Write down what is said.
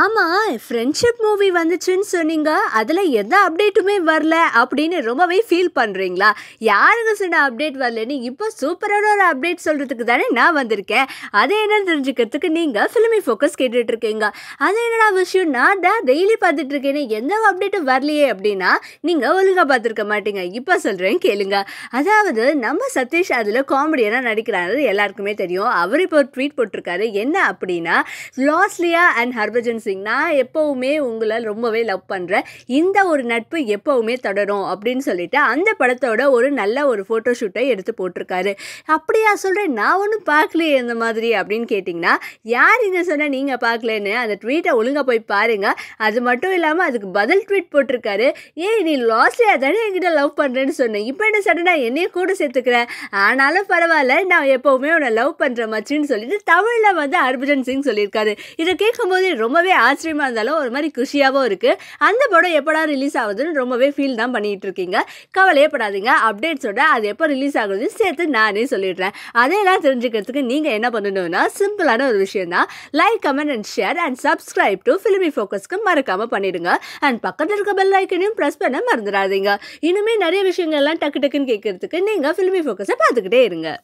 ஆமாம் friendship movie வந்துச்சுன்னு சொன்னீங்க அதில் எந்த அப்டேட்டுமே வரல அப்படின்னு ரொம்பவே ஃபீல் பண்ணுறீங்களா யாருங்க சொன்ன அப்டேட் வரலன்னு இப்போ சூப்பரான ஒரு அப்டேட் சொல்கிறதுக்கு தானே நான் வந்திருக்கேன் அதை என்னன்னு தெரிஞ்சுக்கிறதுக்கு நீங்கள் ஃபிலிமி ஃபோக்கஸ் கேட்டுட்ருக்கீங்க அது என்னடா விஷயம் நான் தான் டெய்லி பார்த்துட்ருக்கேன்னு எந்த அப்டேட்டும் வரலையே அப்படின்னா நீங்கள் ஒழுங்காக பார்த்துருக்க மாட்டீங்க இப்போ சொல்கிறேன் கேளுங்க அதாவது நம்ம சதீஷ் அதில் காமெடியெல்லாம் நடிக்கிறாரு எல்லாருக்குமே தெரியும் அவர் இப்போ ஒரு ட்வீட் போட்டிருக்காரு என்ன அப்படின்னா லாஸ்லியா அண்ட் ஹர்பஜன் அர்ஜுன் சிங் நான் எப்போவுமே உங்களை ரொம்பவே லவ் பண்ணுறேன் இந்த ஒரு நட்பு எப்போவுமே தொடரும் அப்படின்னு சொல்லிட்டு அந்த படத்தோட ஒரு நல்ல ஒரு ஃபோட்டோ ஷூட்டை எடுத்து போட்டிருக்காரு அப்படியா சொல்கிறேன் நான் ஒன்றும் பார்க்கலையே இந்த மாதிரி அப்படின்னு கேட்டிங்கன்னா யார் இதை சொன்னால் நீங்கள் பார்க்கலன்னு அந்த ட்வீட்டை ஒழுங்காக போய் பாருங்கள் அது மட்டும் இல்லாமல் அதுக்கு பதில் ட்வீட் போட்டிருக்காரு ஏய் நீ லாஸ்ட்லியாக தானே என்கிட்ட லவ் பண்ணுறேன்னு சொன்னேன் இப்போ என்ன சடனாக என்னையே கூட சேர்த்துக்கிறேன் ஆனாலும் பரவாயில்ல நான் எப்போவுமே உன்னை லவ் பண்ணுற மச்சின்னு சொல்லிட்டு தமிழில் வந்து ஹர்பஜன் சிங் சொல்லியிருக்காரு இதை கேட்கும்போது ரொம்ப ரொம்பவே ஆச்சரியமாக இருந்தாலும் ஒரு மாதிரி குஷியாகவும் இருக்குது அந்த படம் எப்படா ரிலீஸ் ஆகுதுன்னு ரொம்பவே ஃபீல் தான் பண்ணிகிட்டு இருக்கீங்க கவலையப்படாதீங்க அப்டேட்ஸோட அது எப்போ ரிலீஸ் ஆகுதுன்னு சேர்த்து நானே சொல்லிடுறேன் அதையெல்லாம் தெரிஞ்சுக்கிறதுக்கு நீங்கள் என்ன பண்ணணும்னா சிம்பிளான ஒரு விஷயம் தான் like comment and share and subscribe to filmy ஃபோக்கஸ்க்கு மறக்காமல் பண்ணிடுங்க அண்ட் பக்கத்தில் இருக்க பெல் ஐக்கனையும் ப்ரெஸ் பண்ண மறந்துடாதீங்க இனிமேல் நிறைய விஷயங்கள்லாம் டக்கு டக்குன்னு கேட்கறதுக்கு நீங்கள் ஃபிலிமி ஃபோக்கஸை பார்த்துக்கிட்டே இருங்க